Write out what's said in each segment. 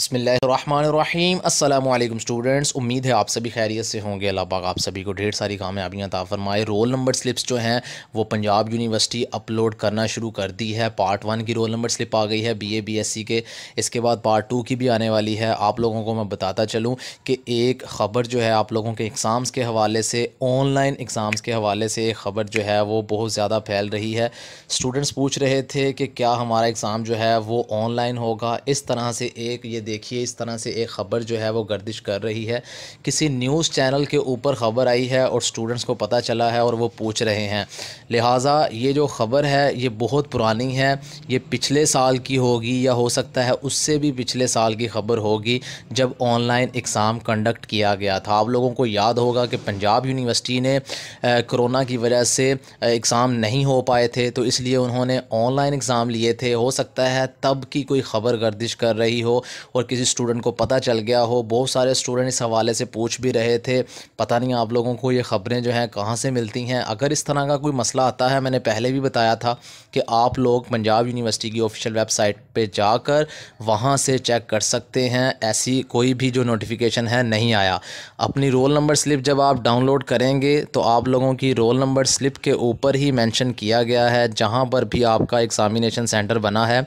बसमीम अल्लाम स्टूडेंट्स उम्मीद है आप सभी खैरियत से होंगे अलाबाग पाक आप सभी को ढेर सारी कामयाबियाँ ताफ़रमाए रोल नंबर स्लिप्स जो हैं वो पंजाब यूनिवर्सिटी अपलोड करना शुरू कर दी है पार्ट वन की रोल नंबर स्लिप आ गई है B A B S C के इसके बाद पार्ट टू की भी आने वाली है आप लोगों को मैं बताता चलूँ कि एक ख़बर जो है आप लोगों के एग्ज़ाम्स के हवाले से ऑनलाइन एग्ज़ाम्स के हवाले से एक ख़बर जो है वो बहुत ज़्यादा फैल रही है स्टूडेंट्स पूछ रहे थे कि क्या हमारा एग्ज़ाम जो है वो ऑनलाइन होगा इस तरह से एक ये देखिए इस तरह से एक ख़बर जो है वो गर्दिश कर रही है किसी न्यूज़ चैनल के ऊपर ख़बर आई है और स्टूडेंट्स को पता चला है और वो पूछ रहे हैं लिहाजा ये जो ख़बर है ये बहुत पुरानी है ये पिछले साल की होगी या हो सकता है उससे भी पिछले साल की ख़बर होगी जब ऑनलाइन एग्ज़ाम कंडक्ट किया गया था आप लोगों को याद होगा कि पंजाब यूनिवर्सिटी ने कोरोना की वजह से एग्ज़ाम नहीं हो पाए थे तो इसलिए उन्होंने ऑनलाइन एग्ज़ाम लिए थे हो सकता है तब की कोई ख़बर गर्दिश कर रही हो और किसी स्टूडेंट को पता चल गया हो बहुत सारे स्टूडेंट इस हवाले से पूछ भी रहे थे पता नहीं आप लोगों को ये ख़बरें जो हैं कहाँ से मिलती हैं अगर इस तरह का कोई मसला आता है मैंने पहले भी बताया था कि आप लोग पंजाब यूनिवर्सिटी की ऑफिशियल वेबसाइट पर जाकर वहाँ से चेक कर सकते हैं ऐसी कोई भी जो नोटिफिकेशन है नहीं आया अपनी रोल नंबर स्लिप जब आप डाउनलोड करेंगे तो आप लोगों की रोल नंबर स्लिप के ऊपर ही मेंशन किया गया है जहाँ पर भी आपका एग्ज़ामिनेशन सेंटर बना है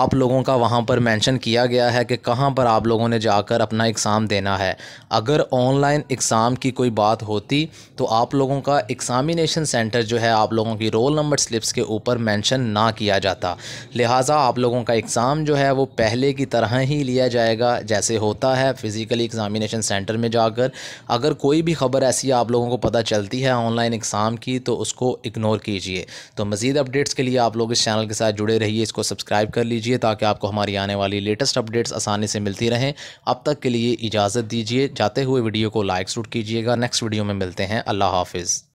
आप लोगों का वहाँ पर मेंशन किया गया है कि कहाँ पर आप लोगों ने जाकर अपना एग्ज़ाम देना है अगर ऑनलाइन एग्ज़ाम की कोई बात होती तो आप लोगों का एग्ज़ामिनेशन सेंटर जो है आप लोगों की रोल नंबर स्लिप्स के ऊपर मेंशन ना किया जाता लिहाजा आप लोगों का एग्ज़ाम जो है वो पहले की तरह ही लिया जाएगा जैसे होता है फ़िज़िकली एग्ज़ामिनेशन सेंटर में जाकर अगर कोई भी ख़बर ऐसी आप लोगों को पता चलती है ऑनलाइन एग्ज़ाम की तो उसको इग्नोर कीजिए तो मज़ीद अपडेट्स के लिए आप लोग इस चैनल के साथ जुड़े रहिए इसको सब्सक्राइब कर लीजिए ताकि आपको हमारी आने वाली लेटेस्ट अपडेट्स आसान आसानी से मिलती रहें अब तक के लिए इजाज़त दीजिए जाते हुए वीडियो को लाइक शूट कीजिएगा नेक्स्ट वीडियो में मिलते हैं अल्लाह हाफिज़